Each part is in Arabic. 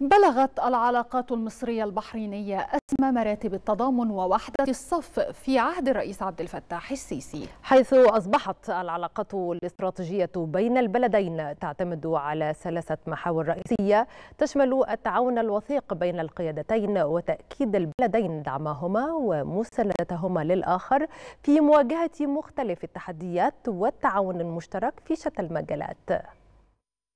بلغت العلاقات المصرية البحرينية أسمى مراتب التضامن ووحدة الصف في عهد الرئيس عبد الفتاح السيسي حيث أصبحت العلاقات الاستراتيجية بين البلدين تعتمد على ثلاثة محاور رئيسية تشمل التعاون الوثيق بين القيادتين وتأكيد البلدين دعمهما ومساندتهما للآخر في مواجهة مختلف التحديات والتعاون المشترك في شتى المجالات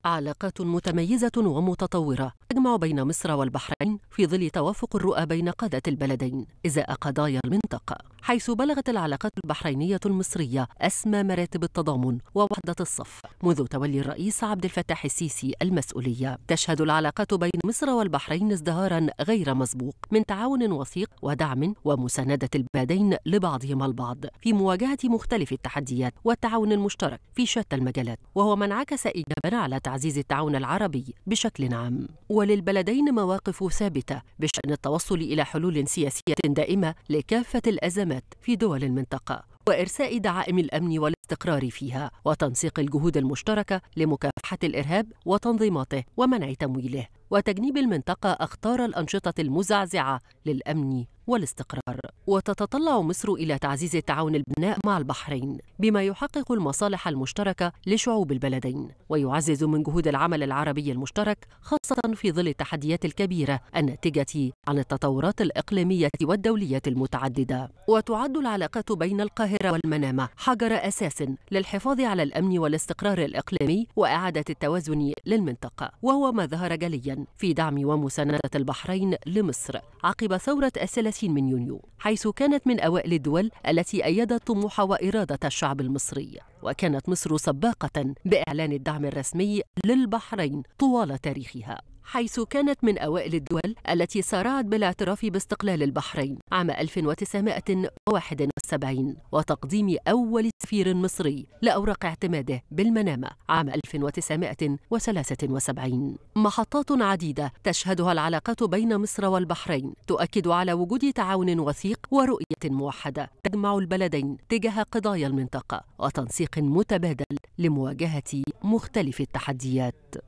علاقات متميزة ومتطورة تجمع بين مصر والبحرين في ظل توافق الرؤى بين قادة البلدين إزاء قضايا المنطقة حيث بلغت العلاقات البحرينية المصرية أسمى مراتب التضامن ووحدة الصف منذ تولي الرئيس عبد الفتاح السيسي المسؤولية تشهد العلاقات بين مصر والبحرين ازدهارا غير مسبوق من تعاون وثيق ودعم ومساندة البلدين لبعضهما البعض في مواجهة مختلف التحديات والتعاون المشترك في شتى المجالات وهو ما انعكس إيجابا على وتعزيز التعاون العربي بشكل عام وللبلدين مواقف ثابته بشان التوصل الى حلول سياسيه دائمه لكافه الازمات في دول المنطقه وارساء دعائم الامن وال والاستقرار فيها وتنسيق الجهود المشتركه لمكافحه الارهاب وتنظيماته ومنع تمويله وتجنيب المنطقه اخطار الانشطه المزعزعه للامن والاستقرار وتتطلع مصر الى تعزيز التعاون البناء مع البحرين بما يحقق المصالح المشتركه لشعوب البلدين ويعزز من جهود العمل العربي المشترك خاصه في ظل التحديات الكبيره الناتجه عن التطورات الاقليميه والدوليه المتعدده وتعد العلاقات بين القاهره والمنامه حجر اساس حديث للحفاظ على الأمن والاستقرار الإقليمي وإعادة التوازن للمنطقة وهو ما ظهر جليا في دعم ومساندة البحرين لمصر عقب ثورة الثلاثين من يونيو حيث كانت من أوائل الدول التي أيدت طموح وإرادة الشعب المصري وكانت مصر سباقة بإعلان الدعم الرسمي للبحرين طوال تاريخها حيث كانت من أوائل الدول التي سارعت بالاعتراف باستقلال البحرين عام 1971 وتقديم أول سفير مصري لأوراق اعتماده بالمنامة عام 1973 محطات عديدة تشهدها العلاقات بين مصر والبحرين تؤكد على وجود تعاون وثيق ورؤية موحدة تجمع البلدين تجاه قضايا المنطقة وتنسيق متبادل لمواجهة مختلف التحديات